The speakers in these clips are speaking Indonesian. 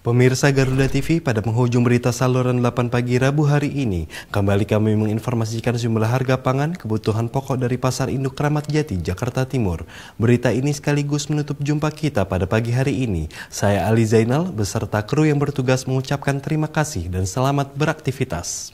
Pemirsa Garuda TV, pada penghujung berita saluran 8 pagi Rabu hari ini, kembali kami menginformasikan jumlah harga pangan kebutuhan pokok dari Pasar Induk Kramat Jati, Jakarta Timur. Berita ini sekaligus menutup jumpa kita pada pagi hari ini. Saya Ali Zainal beserta kru yang bertugas mengucapkan terima kasih dan selamat beraktivitas.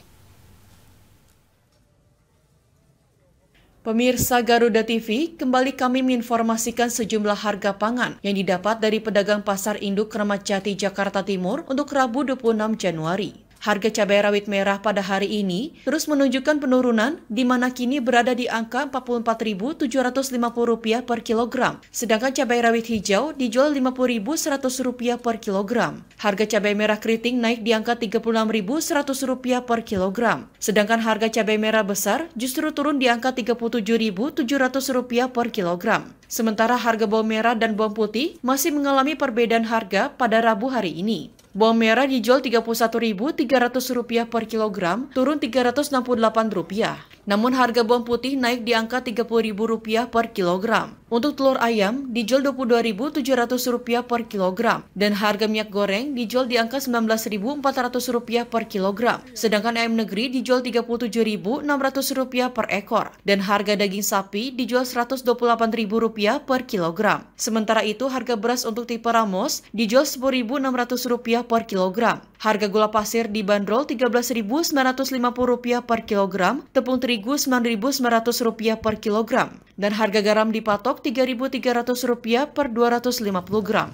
Pemirsa Garuda TV, kembali kami menginformasikan sejumlah harga pangan yang didapat dari pedagang pasar induk Kramat Jati, Jakarta Timur untuk Rabu 26 Januari. Harga cabai rawit merah pada hari ini terus menunjukkan penurunan di mana kini berada di angka Rp44.750 per kilogram, sedangkan cabai rawit hijau dijual Rp50.100 per kilogram. Harga cabai merah keriting naik di angka Rp36.100 per kilogram, sedangkan harga cabai merah besar justru turun di angka Rp37.700 per kilogram. Sementara harga bawang merah dan bawang putih masih mengalami perbedaan harga pada Rabu hari ini. Bawang merah dijual Rp31.300 per kilogram, turun Rp368. Namun harga bawang putih naik di angka Rp30.000 per kilogram. Untuk telur ayam dijual Rp22.700 per kilogram dan harga minyak goreng dijual di angka Rp19.400 per kilogram. Sedangkan ayam negeri dijual Rp37.600 per ekor dan harga daging sapi dijual Rp128.000 per kilogram. Sementara itu harga beras untuk tipe Ramos dijual Rp10.600 per kilogram. Harga gula pasir dibanderol Rp13.950 per kilogram, tepung terigu terigu Rp9.900 per kilogram dan harga garam dipatok Rp3.300 per 250 gram.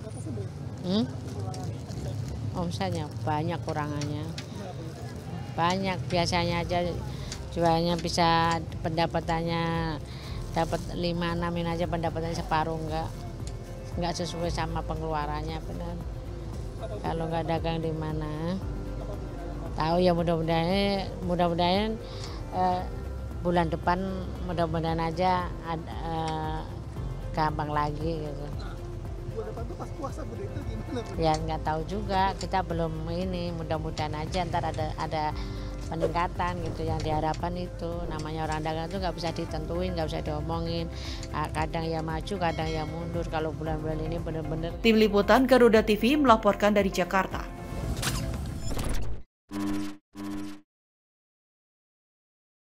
Hmm? Omsetnya oh, banyak kurangannya. Banyak biasanya aja jualnya bisa pendapatannya dapat 5 6 aja pendapatannya separuh enggak enggak sesuai sama pengeluarannya benar. Kalau enggak dagang di mana? Tahu ya mudah-mudahan mudah-mudahan eh, bulan depan mudah-mudahan aja ada, uh, eh, gampang lagi gitu. Bulan depan tuh pas puasa Bu gimana Ya nggak tahu juga, kita belum ini mudah-mudahan aja ntar ada ada peningkatan gitu yang diharapkan itu namanya orang dagang itu nggak bisa ditentuin nggak bisa diomongin ah, kadang ya maju kadang ya mundur kalau bulan-bulan ini benar-benar tim liputan Garuda TV melaporkan dari Jakarta